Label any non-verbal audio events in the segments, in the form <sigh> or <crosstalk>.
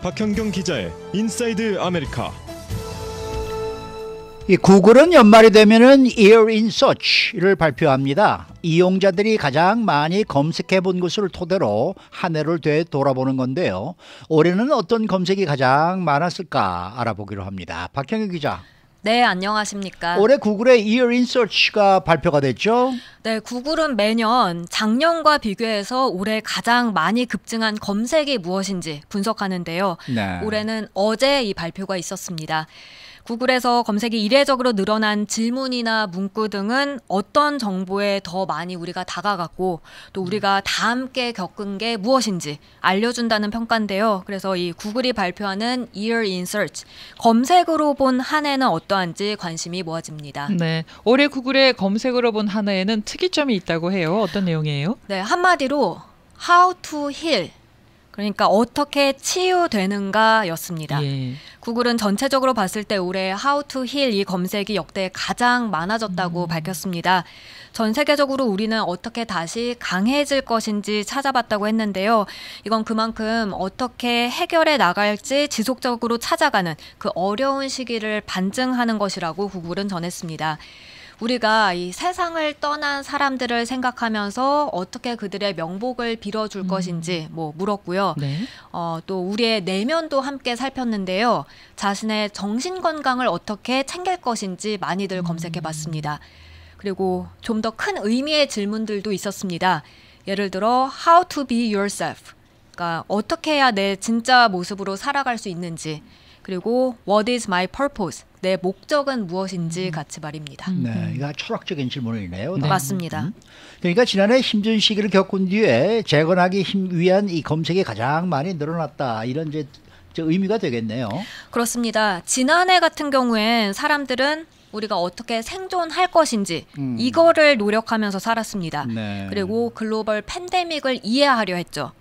박현경 기자의 인사이드 아메리카. 이 구글은 연말이 되면은 Year in Search를 발표합니다. 이용자들이 가장 많이 검색해 본 것을 토대로 한 해를 되돌아보는 건데요. 올해는 어떤 검색이 가장 많았을까 알아보기로 합니다. 박현경 기자. 네, 안녕하십니까. 올해 구글의 Year in Search가 발표가 됐죠? 네, 구글은 매년 작년과 비교해서 올해 가장 많이 급증한 검색이 무엇인지 분석하는데요. 네. 올해는 어제 이 발표가 있었습니다. 구글에서 검색이 이례적으로 늘어난 질문이나 문구 등은 어떤 정보에 더 많이 우리가 다가갔고 또 우리가 다 함께 겪은 게 무엇인지 알려준다는 평가인데요. 그래서 이 구글이 발표하는 Year in Search 검색으로 본 한 해는 어떠한지 관심이 모아집니다. 네, 올해 구글의 검색으로 본 한 해에는 특이점이 있다고 해요. 어떤 내용이에요? 네, 한마디로 How to Heal 그러니까 어떻게 치유되는가였습니다. 예. 구글은 전체적으로 봤을 때 올해 How to Heal 이 검색이 역대 가장 많아졌다고 음. 밝혔습니다. 전 세계적으로 우리는 어떻게 다시 강해질 것인지 찾아봤다고 했는데요. 이건 그만큼 어떻게 해결해 나갈지 지속적으로 찾아가는 그 어려운 시기를 반증하는 것이라고 구글은 전했습니다. 우리가 이 세상을 떠난 사람들을 생각하면서 어떻게 그들의 명복을 빌어줄 음. 것인지 뭐 물었고요. 네. 어, 또 우리의 내면도 함께 살폈는데요. 자신의 정신 건강을 어떻게 챙길 것인지 많이들 음. 검색해봤습니다. 그리고 좀 더 큰 의미의 질문들도 있었습니다. 예를 들어 How to be yourself. 그러니까 어떻게 해야 내 진짜 모습으로 살아갈 수 있는지. 그리고 What is my purpose? 내 목적은 무엇인지 음. 같이 말입니다. 음. 네, 음. 이거 철학적인 질문이네요. 네. 맞습니다. 그러니까 지난해 힘든 시기를 겪은 뒤에 재건하기 위한 이 검색이 가장 많이 늘어났다 이런 이제 의미가 되겠네요. 그렇습니다. 지난해 같은 경우엔 사람들은 우리가 어떻게 생존할 것인지 음. 이거를 노력하면서 살았습니다. 네. 그리고 글로벌 팬데믹을 이해하려 했죠.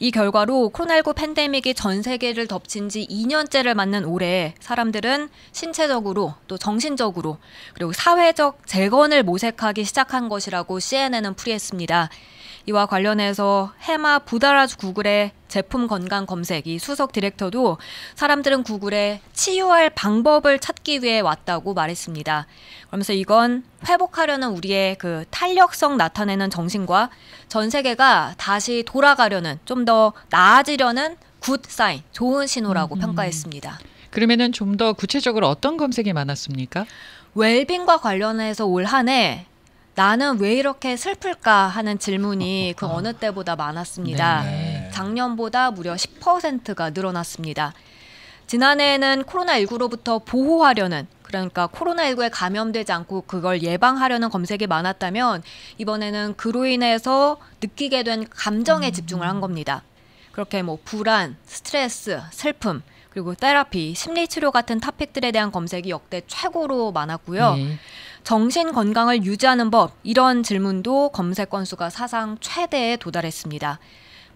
이 결과로 코로나19 팬데믹이 전 세계를 덮친 지 2년째를 맞는 올해 사람들은 신체적으로 또 정신적으로 그리고 사회적 재건을 모색하기 시작한 것이라고 CNN은 풀이했습니다. 이와 관련해서 해마 부다라주 구글의 제품 건강 검색 이 수석 디렉터도 사람들은 구글에 치유할 방법을 찾기 위해 왔다고 말했습니다. 그러면서 이건 회복하려는 우리의 그 탄력성 나타내는 정신과 전 세계가 다시 돌아가려는 좀 더 나아지려는 굿 사인, 좋은 신호라고 음. 평가했습니다. 그러면은 좀 더 구체적으로 어떤 검색이 많았습니까? 웰빙과 관련해서 올 한해 나는 왜 이렇게 슬플까 하는 질문이 그 어느 때보다 많았습니다. 네, 네. 작년보다 무려 10%가 늘어났습니다. 지난해에는 코로나19로부터 보호하려는 그러니까 코로나19에 감염되지 않고 그걸 예방하려는 검색이 많았다면 이번에는 그로 인해서 느끼게 된 감정에 음. 집중을 한 겁니다. 그렇게 뭐 불안, 스트레스, 슬픔, 그리고 테라피, 심리 치료 같은 타픽들에 대한 검색이 역대 최고로 많았고요. 네. 정신 건강을 유지하는 법 이런 질문도 검색 건수가 사상 최대에 도달했습니다.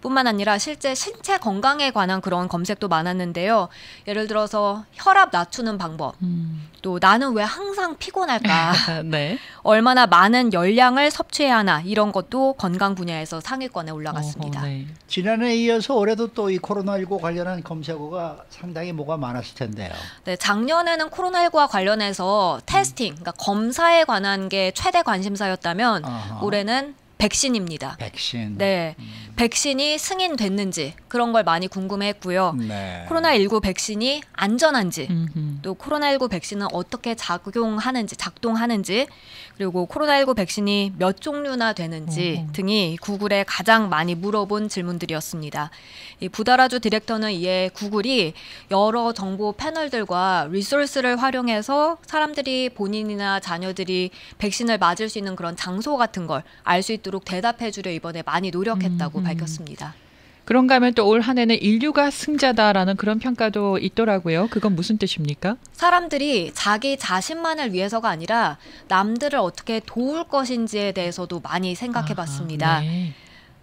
뿐만 아니라 실제 신체 건강에 관한 그런 검색도 많았는데요. 예를 들어서 혈압 낮추는 방법, 음. 또 나는 왜 항상 피곤할까, <laughs> 네. 얼마나 많은 열량을 섭취해야 하나 이런 것도 건강 분야에서 상위권에 올라갔습니다. 어허, 네. 지난해 에 이어서 올해도 또 이 코로나19 관련한 검색어가 상당히 뭐가 많았을 텐데요. 네, 작년에는 코로나19와 관련해서 테스팅, 그러니까 검사에 관한 게 최대 관심사였다면 어허. 올해는 백신입니다. 백신. 네. 음. 백신이 승인됐는지 그런 걸 많이 궁금했고요 네. 코로나19 백신이 안전한지 음흠. 또 코로나19 백신은 어떻게 작용하는지 작동하는지 그리고 코로나19 백신이 몇 종류나 되는지 음. 등이 구글에 가장 많이 물어본 질문들이었습니다. 이 부다라주 디렉터는 이에 구글이 여러 정보 패널들과 리소스를 활용해서 사람들이 본인이나 자녀들이 백신을 맞을 수 있는 그런 장소 같은 걸 알 수 있도록 대답해 주려 이번에 많이 노력했다고 음. 밝혔습니다. 음. 그런가 하면 또 올한 해는 인류가 승자다라는 그런 평가도 있더라고요. 그건 무슨 뜻입니까? 사람들이 자기 자신만을 위해서가 아니라 남들을 어떻게 도울 것인지에 대해서도 많이 생각해 봤습니다. 아, 네.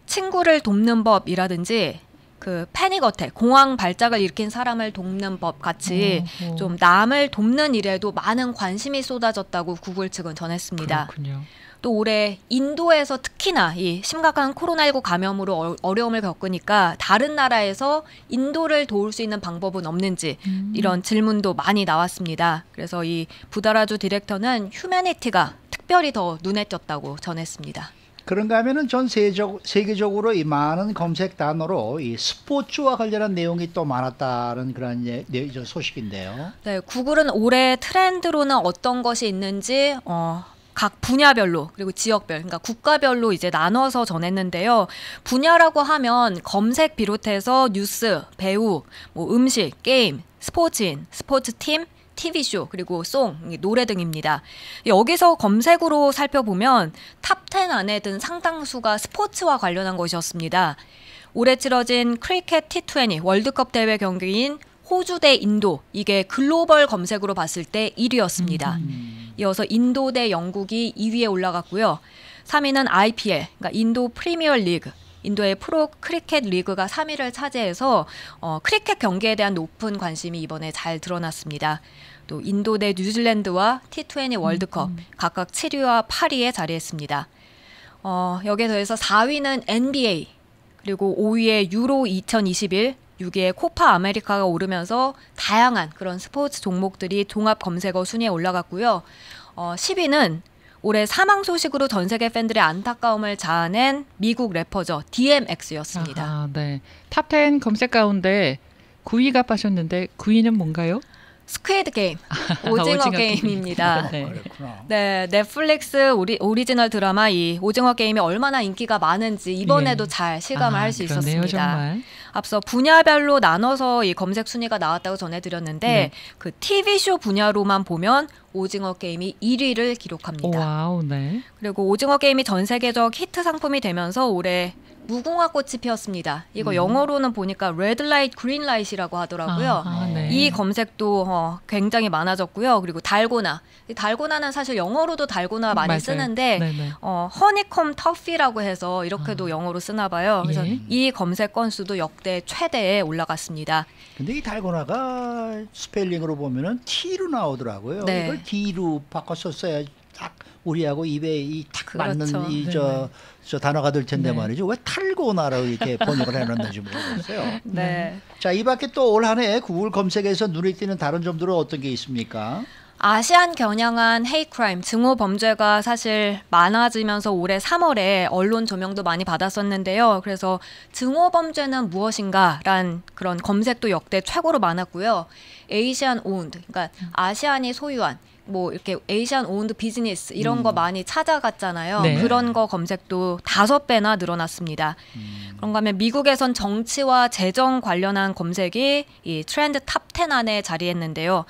친구를 돕는 법이라든지 그 패닉 어택, 공황 발작을 일으킨 사람을 돕는 법 같이 오, 오. 좀 남을 돕는 일에도 많은 관심이 쏟아졌다고 구글 측은 전했습니다. 그렇군요. 또 올해 인도에서 특히나 이 심각한 코로나19 감염으로 어, 려움을 겪으니까 다른 나라에서 인도를 도울 수 있는 방법은 없는지 음. 이런 질문도 많이 나왔습니다. 그래서 이 부다라주 디렉터는 휴메니티가 특별히 더 눈에 띄었다고 전했습니다. 그런가 하면은 전 세적, 세계적으로 이 많은 검색 단어로 이 스포츠와 관련한 내용이 또 많았다는 그런 예, 저 소식인데요. 네, 구글은 올해 트렌드로는 어떤 것이 있는지 어, 각 분야별로 그리고 지역별 그러니까 국가별로 이제 나눠서 전했는데요. 분야라고 하면 검색 비롯해서 뉴스, 배우, 뭐 음식, 게임, 스포츠인, 스포츠팀, TV쇼, 그리고 송, 노래 등입니다. 여기서 검색으로 살펴보면 탑 10 안에 든 상당수가 스포츠와 관련한 것이었습니다. 올해 치러진 크리켓 T20 월드컵 대회 경기인 호주 대 인도, 이게 글로벌 검색으로 봤을 때 1위였습니다. 음. 이어서 인도 대 영국이 2위에 올라갔고요. 3위는 IPL, 그러니까 인도 프리미어 리그. 인도의 프로 크리켓 리그가 3위를 차지해서 어, 크리켓 경기에 대한 높은 관심이 이번에 잘 드러났습니다. 또 인도 대 뉴질랜드와 T20 월드컵 음. 음. 각각 7위와 8위에 자리했습니다. 어, 여기에 더해서 4위는 NBA 그리고 5위에 유로 2021 6위에 코파 아메리카가 오르면서 다양한 그런 스포츠 종목들이 종합 검색어 순위에 올라갔고요. 어, 10위는 올해 사망 소식으로 전 세계 팬들의 안타까움을 자아낸 미국 래퍼죠. DMX였습니다. 아, 아, 네. 탑10 검색 가운데 9위가 빠졌는데 9위는 뭔가요? 스퀘드 게임, <laughs> 오징어, 오징어 게임입니다. <laughs> 네. 네, 넷플릭스 오리, 오리지널 드라마 이 오징어 게임이 얼마나 인기가 많은지 이번에도 네. 잘 실감을 아, 할수 있었습니다. 정말. 앞서 분야별로 나눠서 이 검색 순위가 나왔다고 전해드렸는데 네. 그 TV 쇼 분야로만 보면 오징어 게임이 1위를 기록합니다. 와우, 네. 그리고 오징어 게임이 전 세계적 히트 상품이 되면서 올해 무궁화 꽃이 피었습니다. 이거 음. 영어로는 보니까 레드 라이트, 그린 라이라고 하더라고요. 아, 아, 네. 이 검색도 어, 굉장히 많아졌고요. 그리고 달고나. 달고나는 사실 영어로도 달고나 많이 맞아요. 쓰는데 네네. 네. 어, 허니콤 터피라고 해서 이렇게도 아. 영어로 쓰나 봐요. 그래서 예. 이 검색 건수도 역대 최대에 올라갔습니다. 근데 이 달고나가 스펠링으로 보면은 T로 나오더라고요. 네. 이걸 D로 바꿨었어야 딱 우리하고 입에 이딱 그렇죠. 맞는 이 저저 네. 단어가 될 텐데 네. 말이죠. 왜 탈고나라고 이렇게 <laughs> 번역을 해놨는지 모르겠어요. 네. 네. 자, 이 밖에 또 올 한 해 구글 검색에서 눈에 띄는 다른 점들은 어떤 게 있습니까? 아시안 겨냥한 헤이크라임 증오 범죄가 사실 많아지면서 올해 3월에 언론 조명도 많이 받았었는데요. 그래서 증오 범죄는 무엇인가란 그런 검색도 역대 최고로 많았고요. 에이시안 온드 그러니까 아시안이 소유한 뭐 이렇게 에이시안 오운드 비즈니스 이런 음. 거 많이 찾아갔잖아요. 네. 그런 거 검색도 다섯 배나 늘어났습니다. 음. 그런가 하면 미국에선 정치와 재정 관련한 검색이 이 트렌드 탑 10 안에 자리했는데요.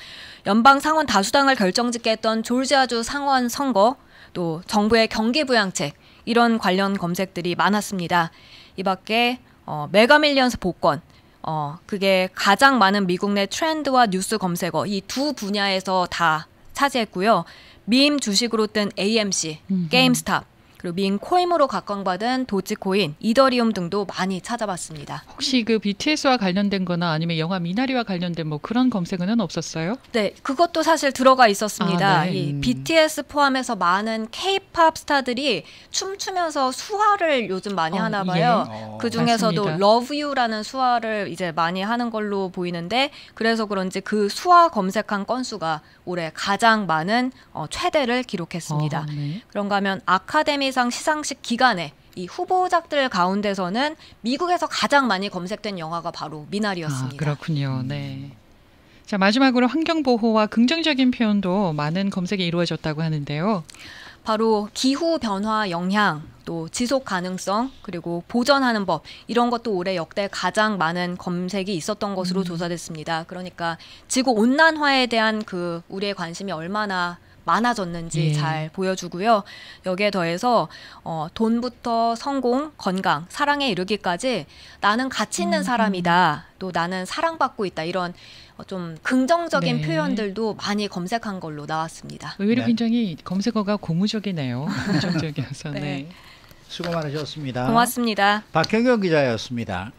연방 상원 다수당을 결정짓게 했던 졸지아주 상원 선거 또 정부의 경기 부양책 이런 관련 검색들이 많았습니다. 이 밖에 어, 메가밀리언스 복권 어, 그게 가장 많은 미국 내 트렌드와 뉴스 검색어 이 두 분야에서 다 차지했고요. 미임 주식으로 뜬 AMC, 게임스탑, 그리고 민코인으로 각광받은 도지코인, 이더리움 등도 많이 찾아봤습니다. 혹시 그 BTS와 관련된 거나 아니면 영화 미나리와 관련된 뭐 그런 검색은 없었어요? 네, 그것도 사실 들어가 있었습니다. 아, 네. 이 음. BTS 포함해서 많은 K-팝 스타들이 춤추면서 수화를 요즘 많이 어, 하나 예. 봐요. 예. 어, 그 중에서도 Love You라는 수화를 이제 많이 하는 걸로 보이는데 그래서 그런지 그 수화 검색한 건수가 올해 가장 많은 어, 최대를 기록했습니다. 어, 네. 그런가 하면 아카데미 이상 시상식 기간에 이 후보작들 가운데서는 미국에서 가장 많이 검색된 영화가 바로 미나리였습니다. 아, 그렇군요. 네. 자, 마지막으로 환경보호와 긍정적인 표현도 많은 검색이 이루어졌다고 하는데요. 바로 기후 변화 영향, 또 지속 가능성, 그리고 보전하는 법 이런 것도 올해 역대 가장 많은 검색이 있었던 것으로 음. 조사됐습니다. 그러니까 지구 온난화에 대한 그 우리의 관심이 얼마나 많아졌는지 예. 잘 보여주고요. 여기에 더해서 어, 돈부터 성공, 건강, 사랑에 이르기까지 나는 가치 있는 음. 사람이다. 또 나는 사랑받고 있다. 이런 어, 좀 긍정적인 네. 표현들도 많이 검색한 걸로 나왔습니다. 의외로 네. 굉장히 검색어가 고무적이네요. <laughs> 긍정적이어서. 네. 네. 수고 많으셨습니다. 고맙습니다. 박경경 기자였습니다.